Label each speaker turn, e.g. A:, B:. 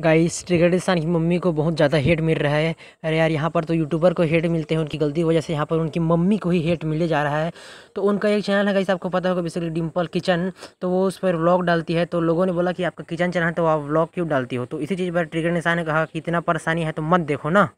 A: guys trigger निशान की mummy को बहुत ज़्यादा हेट मिल रहा है अरे यार यहाँ पर तो यूट्यूबर को हेट मिलते हैं उनकी गलती की वजह से यहाँ पर उनकी मम्मी को ही हेट मिले जा रहा है तो उनका एक चैनल है गाइस आपको पता होगा बेसिकली डिम्पल किचन तो वो उस पर व्लॉग डालती है तो लोगों ने बोला कि आपका किचन चैनल है तो आप व्लॉग क्यों डालती हो तो इसी चीज़ पर ट्रिगर इंसान ने कहा कि इतना परेशानी है तो मत देखो ना